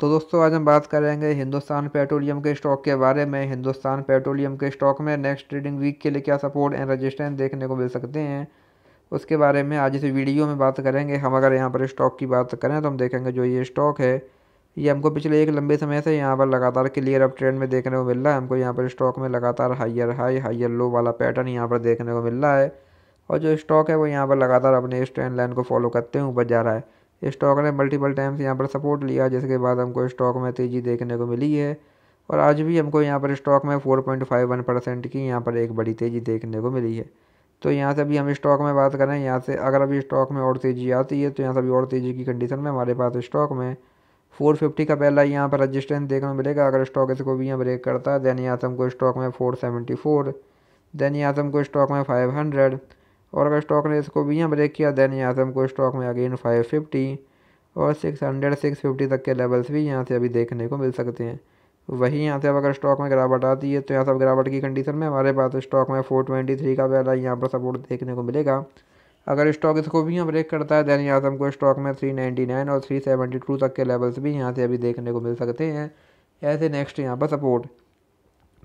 तो दोस्तों आज हम बात करेंगे हिंदुस्तान पेट्रोलियम के स्टॉक के बारे में हिंदुस्तान पेट्रोलियम के स्टॉक में नेक्स्ट ट्रेडिंग वीक के लिए क्या सपोर्ट एंड रजिस्टेंस देखने को मिल सकते हैं उसके बारे में आज इस वीडियो में बात करेंगे हम अगर यहाँ पर स्टॉक की बात करें तो हम देखेंगे जो ये स्टॉक है ये हमको पिछले एक लंबे समय से यहाँ पर लगातार क्लियर अप ट्रेंड में देखने को मिल रहा है हमको यहाँ पर स्टॉक में लगातार हाइयर हाई हाइयर लो वाला पैटर्न यहाँ पर देखने को मिल रहा है और जो स्टॉक है वो यहाँ पर लगातार अपने इस ट्रेंड लाइन को फॉलो करते हुए ऊपर जा रहा है स्टॉक ने मल्टीपल टाइम्स यहाँ पर सपोर्ट लिया जिसके बाद हमको स्टॉक में तेज़ी देखने को मिली है और आज भी हमको यहाँ पर स्टॉक में four point five one percent की यहाँ पर एक बड़ी तेज़ी देखने को मिली है तो यहाँ से अभी हम स्टॉक में बात करें यहाँ से अगर अभी स्टॉक में और तेज़ी आती है तो यहाँ से अभी और तेज़ी की कंडीशन में हमारे पास स्टॉक में फोर फिफ्टी का पहला यहाँ पर रजिस्टेंस देखने को मिलेगा अगर स्टॉक इसको भी यहाँ ब्रेक करता है दैन यहाँ से हमको स्टॉक में फोर सेवेंटी फोर यहाँ से हमको स्टॉक में फाइव हंड्रेड और अगर स्टॉक ने इसको भी यहाँ ब्रेक किया देन यहाँ से हमको स्टॉक में अगेन फाइव फिफ्टी और सिक्स हंड्रेड सिक्स फिफ्टी तक के लेवल्स भी यहाँ से अभी देखने को मिल सकते हैं वही यहाँ से अब अगर स्टॉक में गिरावट आती है तो यहाँ सब गिरावट की कंडीशन में हमारे पास स्टॉक में फोर ट्वेंटी थ्री का वाला यहाँ पर सपोर्ट देखने को मिलेगा अगर स्टॉक इसको भी यहाँ ब्रेक करता है देन यहाँ से हमको स्टॉक में थ्री नाइन्टी नाइन और थ्री सेवेंटी टू तक के लेवल्स भी यहाँ से अभी देखने को मिल सकते हैं ऐसे नेक्स्ट यहाँ पर सपोर्ट